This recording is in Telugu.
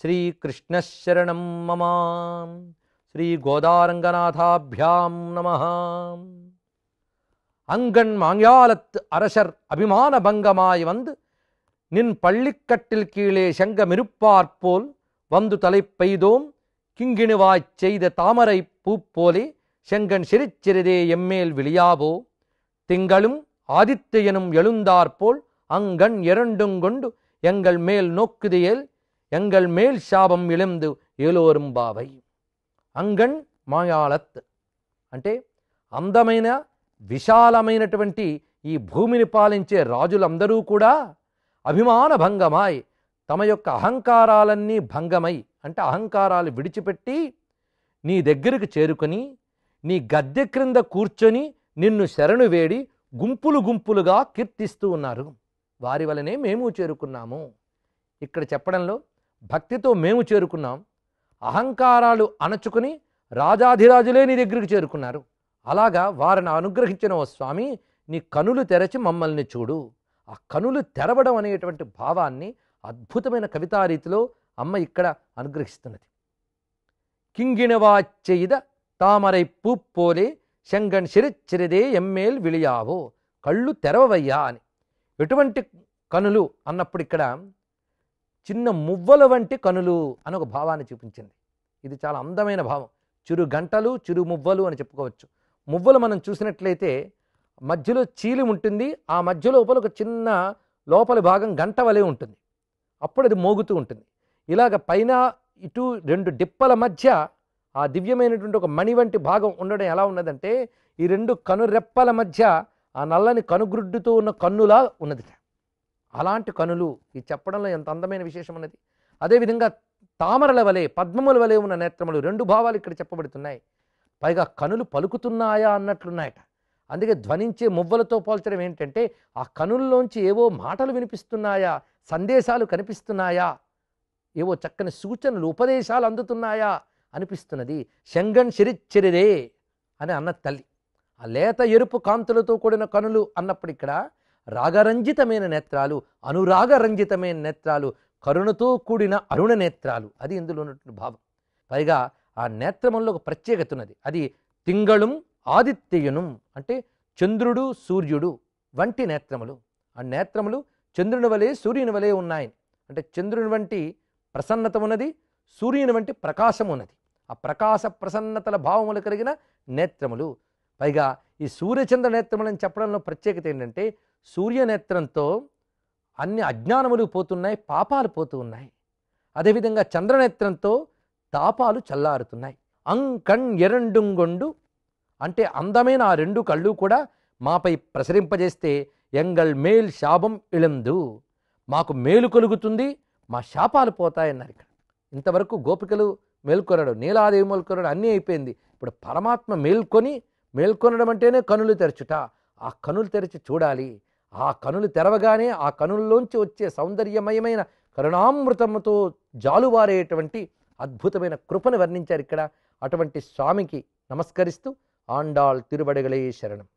ஸ்ரீ कृष्ण மமாம் ஸ்ரீ கோதாரங்கநாதாபியாம் मम ஸ்ரீகோதாரங்கநாதாபியாம் நம அங்கண் மாங்யாலத்து அரசர் அபிமான பங்கமாய் வந்து நின் பள்ளிக்கட்டில் கீழே செங்கமிருப்பார்போல் வந்து தலை பெய்தோம் கிங்கிணுவாய்ச் செய்த தாமரை பூப்போலே செங்கன் சிறிச்சிறிதே எம்மேல் விழியாவோ திங்களும் ஆதித்யனும் எழுந்தாற்போல் அங்கண் இரண்டும் கொண்டு எங்கள் மேல் நோக்குதியேல் எங்கள் மேல் சாபம் இழந்து ஏலோரும் பாவை అంగణ్ మాయాలత్ అంటే అందమైన విశాలమైనటువంటి ఈ భూమిని పాలించే రాజులందరూ కూడా అభిమాన భంగమాయ్ తమ యొక్క అహంకారాలన్నీ భంగమై అంటే అహంకారాలు విడిచిపెట్టి నీ దగ్గరికి చేరుకొని నీ గద్దె క్రింద కూర్చొని నిన్ను శరణు వేడి గుంపులు గుంపులుగా కీర్తిస్తూ ఉన్నారు వారి వలనే మేము చేరుకున్నాము ఇక్కడ చెప్పడంలో భక్తితో మేము చేరుకున్నాం అహంకారాలు అణచుకుని రాజాధిరాజులే నీ దగ్గరికి చేరుకున్నారు అలాగా వారిని అనుగ్రహించిన ఓ స్వామి నీ కనులు తెరచి మమ్మల్ని చూడు ఆ కనులు తెరవడం అనేటువంటి భావాన్ని అద్భుతమైన కవితారీతిలో అమ్మ ఇక్కడ అనుగ్రహిస్తున్నది కింగిణవాచ్చేయిద తామరై పోలే శంగన్ చిరిచ్చిరిదే ఎమ్మేల్ విలియావో కళ్ళు తెరవవయ్యా అని ఎటువంటి కనులు అన్నప్పుడు ఇక్కడ చిన్న మువ్వల వంటి కనులు అని ఒక భావాన్ని చూపించింది ఇది చాలా అందమైన భావం చిరు గంటలు చిరు మువ్వలు అని చెప్పుకోవచ్చు మువ్వలు మనం చూసినట్లయితే మధ్యలో చీలి ఉంటుంది ఆ మధ్య లోపల ఒక చిన్న లోపలి భాగం గంట వలె ఉంటుంది అప్పుడు అది మోగుతూ ఉంటుంది ఇలాగ పైన ఇటు రెండు డిప్పల మధ్య ఆ దివ్యమైనటువంటి ఒక మణి వంటి భాగం ఉండడం ఎలా ఉన్నదంటే ఈ రెండు కనురెప్పల మధ్య ఆ నల్లని కనుగ్రుడ్డుతో ఉన్న కన్నులా ఉన్నది అలాంటి కనులు ఈ చెప్పడంలో ఎంత అందమైన విశేషం ఉన్నది అదేవిధంగా తామరల వలె పద్మముల వలె ఉన్న నేత్రములు రెండు భావాలు ఇక్కడ చెప్పబడుతున్నాయి పైగా కనులు పలుకుతున్నాయా అన్నట్లున్నాయట అందుకే ధ్వనించే మువ్వలతో పోల్చడం ఏంటంటే ఆ కనుల్లోంచి ఏవో మాటలు వినిపిస్తున్నాయా సందేశాలు కనిపిస్తున్నాయా ఏవో చక్కని సూచనలు ఉపదేశాలు అందుతున్నాయా అనిపిస్తున్నది శంగన్ శరిచ్చరిరే అని అన్న తల్లి ఆ లేత ఎరుపు కాంతులతో కూడిన కనులు అన్నప్పుడు ఇక్కడ రాగరంజితమైన నేత్రాలు అనురాగరంజితమైన నేత్రాలు కరుణతో కూడిన అరుణ నేత్రాలు అది ఇందులో ఉన్నటువంటి భావం పైగా ఆ నేత్రముల్లో ఒక ప్రత్యేకత ఉన్నది అది తింగళం ఆదిత్యయును అంటే చంద్రుడు సూర్యుడు వంటి నేత్రములు ఆ నేత్రములు చంద్రుని వలె సూర్యుని వలె ఉన్నాయి అంటే చంద్రుని వంటి ప్రసన్నత ఉన్నది సూర్యుని వంటి ప్రకాశం ఉన్నది ఆ ప్రకాశ ప్రసన్నతల భావములు కలిగిన నేత్రములు పైగా ఈ సూర్యచంద్ర నేత్రములని చెప్పడంలో ప్రత్యేకత ఏంటంటే సూర్యనేత్రంతో అన్ని అజ్ఞానములు పోతున్నాయి పాపాలు పోతూ ఉన్నాయి అదేవిధంగా చంద్రనేత్రంతో తాపాలు చల్లారుతున్నాయి అంకణ్ ఎరండుంగొండు అంటే అందమైన ఆ రెండు కళ్ళు కూడా మాపై ప్రసరింపజేస్తే ఎంగల్ మేల్ శాపం ఇళందు మాకు మేలు కలుగుతుంది మా శాపాలు పోతాయన్నారు ఇక్కడ ఇంతవరకు గోపికలు మేల్కొనడు నీలాదేవి మేల్కొనడు అన్నీ అయిపోయింది ఇప్పుడు పరమాత్మ మేల్కొని మేల్కొనడం అంటేనే కనులు తెరచుట ఆ కనులు తెరిచి చూడాలి ఆ కనులు తెరవగానే ఆ కనుల్లోంచి వచ్చే సౌందర్యమయమైన కరుణామృతముతో జాలువారేటువంటి అద్భుతమైన కృపను వర్ణించారు ఇక్కడ అటువంటి స్వామికి నమస్కరిస్తూ ఆండాళ్ తిరుబడగలే శరణం